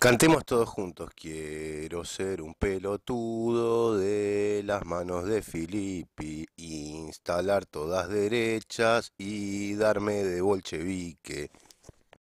Cantemos todos juntos. Quiero ser un pelotudo de las manos de Filippi, instalar todas derechas y darme de bolchevique.